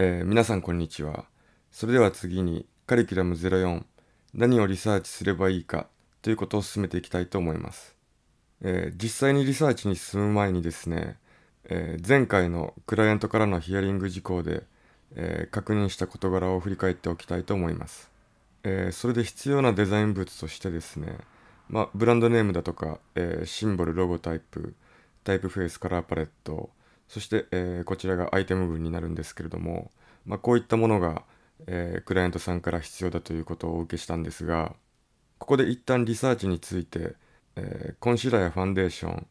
えー、皆さんこんにちは。それでは次にカリキュラム04何をリサーチすればいいかということを進めていきたいと思います。えー、実際にリサーチに進む前にですね、えー、前回のクライアントからのヒアリング事項で、えー、確認した事柄を振り返っておきたいと思います。えー、それで必要なデザイン物としてですね、まあ、ブランドネームだとか、えー、シンボル、ロゴタイプ、タイプフェイス、カラーパレット、そして、えー、こちらがアイテム群になるんですけれども、まあ、こういったものが、えー、クライアントさんから必要だということをお受けしたんですがここで一旦リサーチについて、えー、コンシーラーやファンデーション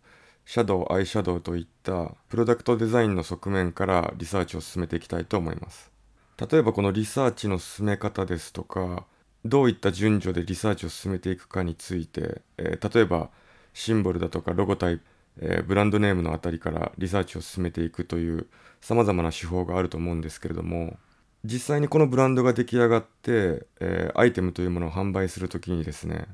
シャドウアイシャドウといったプロダクトデザインの側面からリサーチを進めていきたいと思います例えばこのリサーチの進め方ですとかどういった順序でリサーチを進めていくかについて、えー、例えばシンボルだとかロゴタイプえー、ブランドネームのあたりからリサーチを進めていくというさまざまな手法があると思うんですけれども実際にこのブランドが出来上がって、えー、アイテムというものを販売する時にですね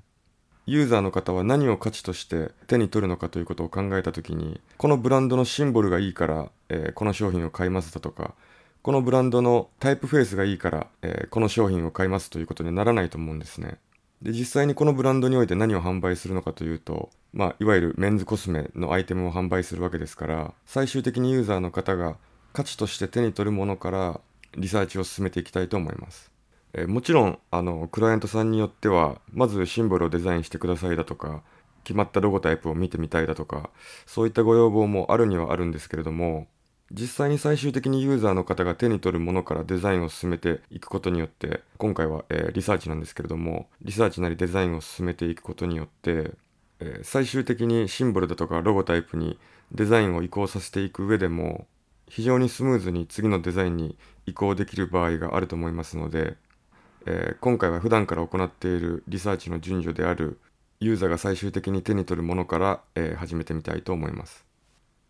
ユーザーの方は何を価値として手に取るのかということを考えた時にこのブランドのシンボルがいいから、えー、この商品を買いますだとかこのブランドのタイプフェイスがいいから、えー、この商品を買いますということにならないと思うんですね。で実際にこのブランドにおいて何を販売するのかというと、まあ、いわゆるメンズコスメのアイテムを販売するわけですから最終的にユーザーの方が価値として手に取るものからリサーチを進めていきたいと思います。えもちろんあのクライアントさんによってはまずシンボルをデザインしてくださいだとか決まったロゴタイプを見てみたいだとかそういったご要望もあるにはあるんですけれども実際に最終的にユーザーの方が手に取るものからデザインを進めていくことによって今回は、えー、リサーチなんですけれどもリサーチなりデザインを進めていくことによって、えー、最終的にシンボルだとかロゴタイプにデザインを移行させていく上でも非常にスムーズに次のデザインに移行できる場合があると思いますので、えー、今回は普段から行っているリサーチの順序であるユーザーが最終的に手に取るものから、え始めてみたいと思います。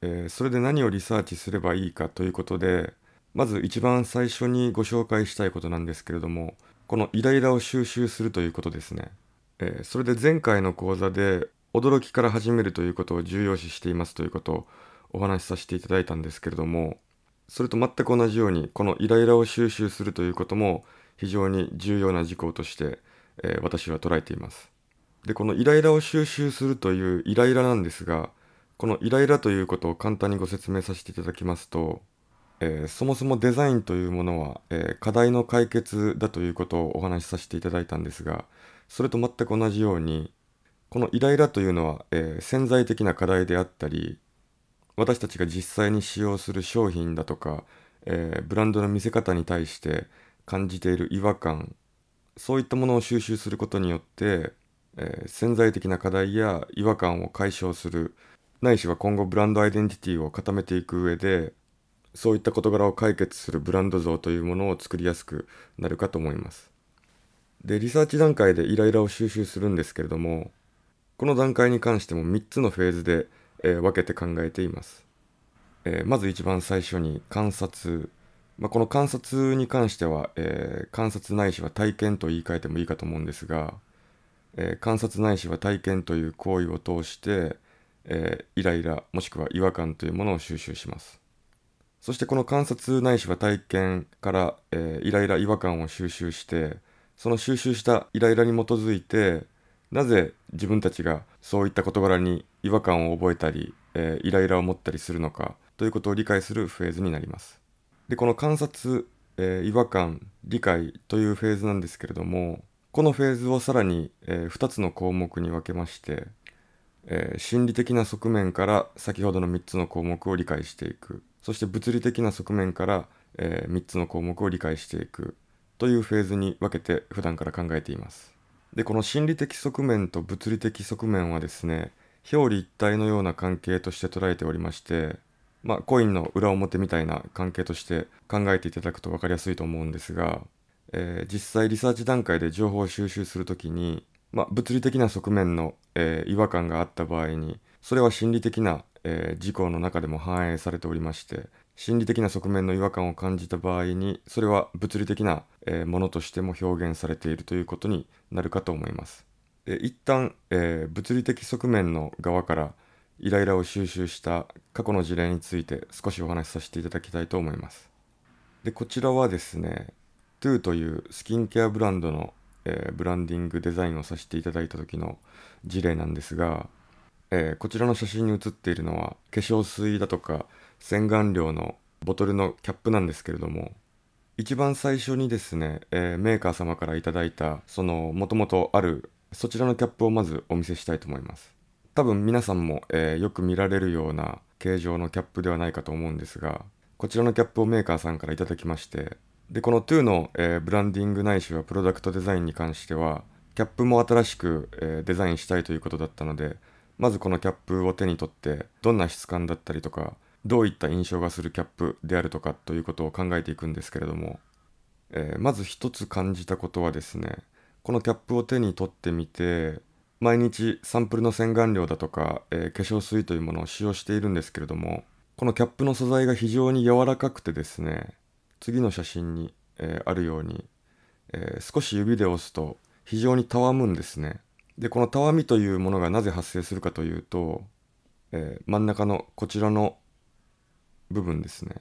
えー、それで何をリサーチすればいいかということでまず一番最初にご紹介したいことなんですけれどもこのイライラを収集するということですね、えー、それで前回の講座で驚きから始めるということを重要視していますということをお話しさせていただいたんですけれどもそれと全く同じようにこのイライラを収集するということも非常に重要な事項として、えー、私は捉えていますでこのイライラを収集するというイライラなんですがこのイライラということを簡単にご説明させていただきますと、えー、そもそもデザインというものは、えー、課題の解決だということをお話しさせていただいたんですが、それと全く同じように、このイライラというのは、えー、潜在的な課題であったり、私たちが実際に使用する商品だとか、えブランドの見せ方に対して感じている違和感、そういったものを収集することによって、え潜在的な課題や違和感を解消するないしは今後ブランドアイデンティティを固めていく上でそういった事柄を解決するブランド像というものを作りやすくなるかと思います。でリサーチ段階でイライラを収集するんですけれどもこの段階に関しても3つのフェーズで、えー、分けて考えています。えー、まず一番最初に観察、まあ、この観察に関しては、えー、観察ないしは体験と言い換えてもいいかと思うんですが、え観察ないしは体験という行為を通してえー、イライラもしくは違和感というものを収集します。そしてこの観察ないしは体験から、えー、イライラ違和感を収集してその収集したイライラに基づいてなぜ自分たちがそういった事柄に違和感を覚えたり、えー、イライラを持ったりするのかということを理解するフェーズになります。でこの観察、えー、違和感理解というフェーズなんですけれどもこのフェーズをさらに、え2つの項目に分けましてえー、心理的な側面から先ほどの3つの項目を理解していくそして物理的な側面から、えー、3つの項目を理解していくというフェーズに分けて普段から考えていますでこの心理的側面と物理的側面はですね表裏一体のような関係として捉えておりましてまあコインの裏表みたいな関係として考えていただくと分かりやすいと思うんですが、えー、実際リサーチ段階で情報を収集するときにまあ、物理的な側面の、えー、違和感があった場合にそれは心理的な、えー、事項の中でも反映されておりまして心理的な側面の違和感を感じた場合にそれは物理的な、えー、ものとしても表現されているということになるかと思います。え一旦、え物理的側面の側からイライラを収集した過去の事例について少しお話しさせていただきたいと思います。でこちらはですね t o o というスキンケアブランドのえー、ブランディングデザインをさせていただいた時の事例なんですが、えー、こちらの写真に写っているのは化粧水だとか洗顔料のボトルのキャップなんですけれども一番最初にですね、えー、メーカー様からだいたそのもともとあるそちらのキャップをまずお見せしたいと思います多分皆さんも、えー、よく見られるような形状のキャップではないかと思うんですがこちらのキャップをメーカーさんから頂きましてで、この2の、えー、ブランディングないしはプロダクトデザインに関しては、キャップも新しく、えー、デザインしたいということだったので、まずこのキャップを手に取って、どんな質感だったりとか、どういった印象がするキャップであるとかということを考えていくんですけれども、えー、まず一つ感じたことはですね、このキャップを手に取ってみて、毎日サンプルの洗顔料だとか、えー、化粧水というものを使用しているんですけれどもこのキャップの素材が非常に柔らかくてですね次の写真に、えー、あるように、えー、少し指で押すと非常にたわむんですね。でこのたわみというものがなぜ発生するかというと、えー、真ん中のこちらの部分ですね。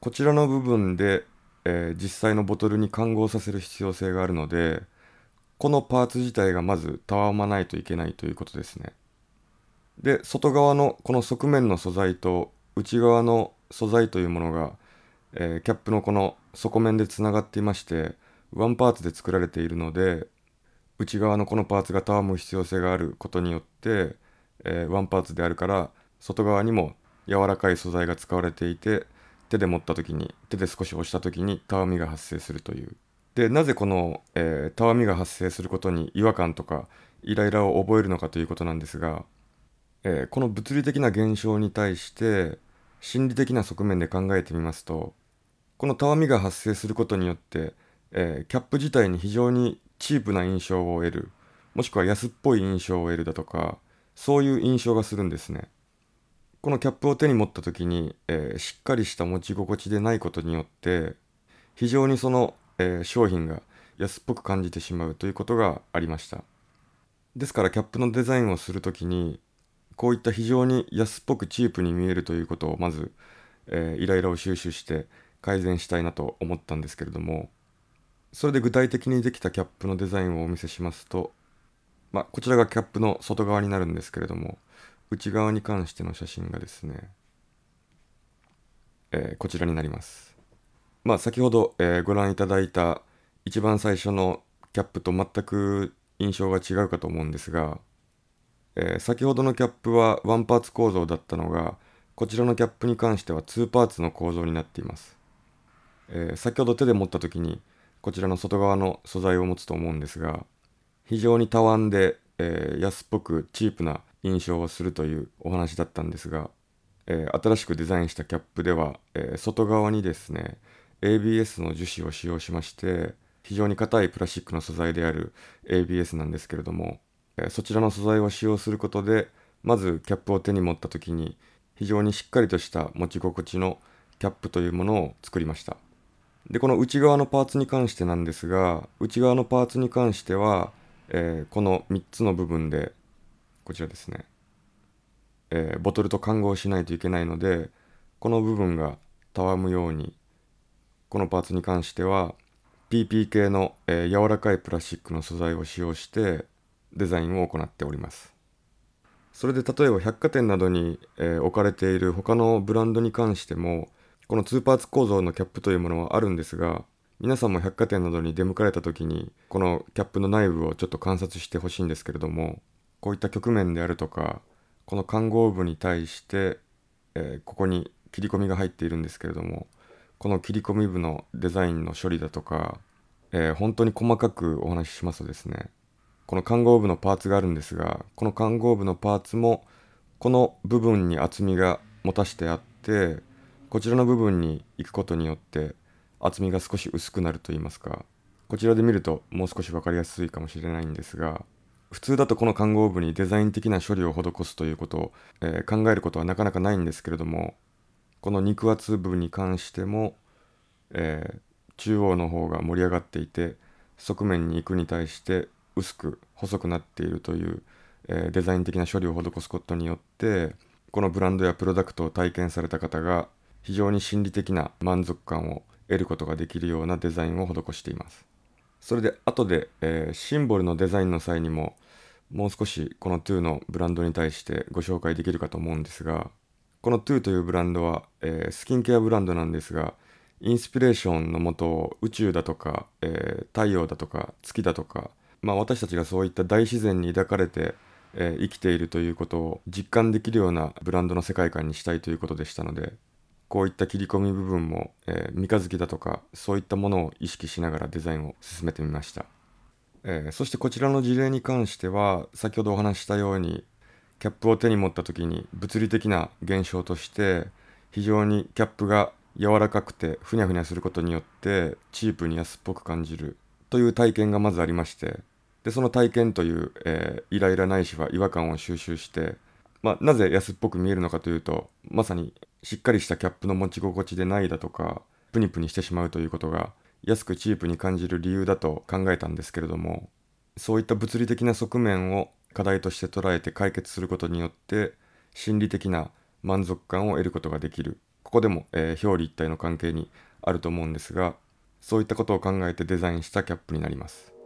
こちらの部分で、え実際のボトルに混合させる必要性があるのでこのパーツ自体がまずたわまないといけないということですね。で外側のこの側面の素材と内側の素材というものがえー、キャップのこの底面でつながっていましてワンパーツで作られているので内側のこのパーツがたわむ必要性があることによって、えー、ワンパーツであるから外側にも柔らかい素材が使われていて手で持った時に手で少し押した時にたわみが発生するというでなぜこの、えー、たわみが発生することに違和感とかイライラを覚えるのかということなんですが、えー、この物理的な現象に対して心理的な側面で考えてみますとこのたわみが発生することによって、えー、キャップ自体に非常にチープな印象を得るもしくは安っぽい印象を得るだとかそういう印象がするんですねこのキャップを手に持った時に、えー、しっかりした持ち心地でないことによって非常にその、えー、商品が安っぽく感じてしまうということがありましたですからキャップのデザインをする時にこういった非常に安っぽくチープに見えるということをまず、えー、イライラを収集して改善したいなと思ったんですけれどもそれで具体的にできたキャップのデザインをお見せしますと、まあ、こちらがキャップの外側になるんですけれども内側に関しての写真がですね、えー、こちらになります。まあ、先ほど、えー、ご覧いただいた一番最初のキャップと全く印象が違うかと思うんですが、えー、先ほどのキャップは1パーツ構造だったのがこちらのキャップに関しては2パーツの構造になっています。えー、先ほど手で持った時にこちらの外側の素材を持つと思うんですが非常にたわんで、えー、安っぽくチープな印象をするというお話だったんですが、えー、新しくデザインしたキャップでは、え外側にですね ABS の樹脂を使用しまして非常に硬いプラスチックの素材である ABS なんですけれども、えそちらの素材を使用することでまずキャップを手に持った時に非常にしっかりとした持ち心地のキャップというものを作りました。で、この内側のパーツに関してなんですが、内側のパーツに関しては、えー、この3つの部分で、こちらですね、えー、ボトルと混合しないといけないので、この部分がたわむように、このパーツに関しては、PP 系の、えー、柔らかいプラスチックの素材を使用してデザインを行っております。それで例えば百貨店などに、えー、置かれている他のブランドに関してもこの2パーツ構造のキャップというものはあるんですが、皆さんも百貨店などに出向かれた時に、このキャップの内部をちょっと観察してほしいんですけれども、こういった局面であるとか、この看合部に対して、えー、ここに切り込みが入っているんですけれども、この切り込み部のデザインの処理だとか、えー、本当に細かくお話ししますとですね、この看合部のパーツがあるんですが、この看合部のパーツも、この部分に厚みが持たしてあって、こちらの部分に行くことによって厚みが少し薄くなると言いますかこちらで見るともう少し分かりやすいかもしれないんですが普通だとこの看護部にデザイン的な処理を施すということを、えー、考えることはなかなかないんですけれどもこの肉厚部に関しても、えー、中央の方が盛り上がっていて側面に行くに対して薄く細くなっているという、えー、デザイン的な処理を施すことによってこのブランドやプロダクトを体験された方が非常に心理的な満足感を得ることができるようなデザインを施しています。それで後で、えー、シンボルのデザインの際にももう少しこの TO のブランドに対してご紹介できるかと思うんですがこの TO というブランドは、えー、スキンケアブランドなんですがインスピレーションのもと宇宙だとか、えー、太陽だとか月だとか、まあ、私たちがそういった大自然に抱かれて、えー、生きているということを実感できるようなブランドの世界観にしたいということでしたのでこういった切り込み部分も、えー、三日月だとかそういったものを意識しながらデザインを進めてみました、えー、そしてこちらの事例に関しては先ほどお話したようにキャップを手に持った時に物理的な現象として非常にキャップが柔らかくてふにゃふにゃすることによってチープに安っぽく感じるという体験がまずありましてでその体験という、えー、イライラないしは違和感を収集してまあ、なぜ安っぽく見えるのかというとまさにしっかりしたキャップの持ち心地でないだとかプニプニしてしまうということが安くチープに感じる理由だと考えたんですけれどもそういった物理的な側面を課題として捉えて解決することによって心理的な満足感を得ることができるここでも、えー、表裏一体の関係にあると思うんですがそういったことを考えてデザインしたキャップになります。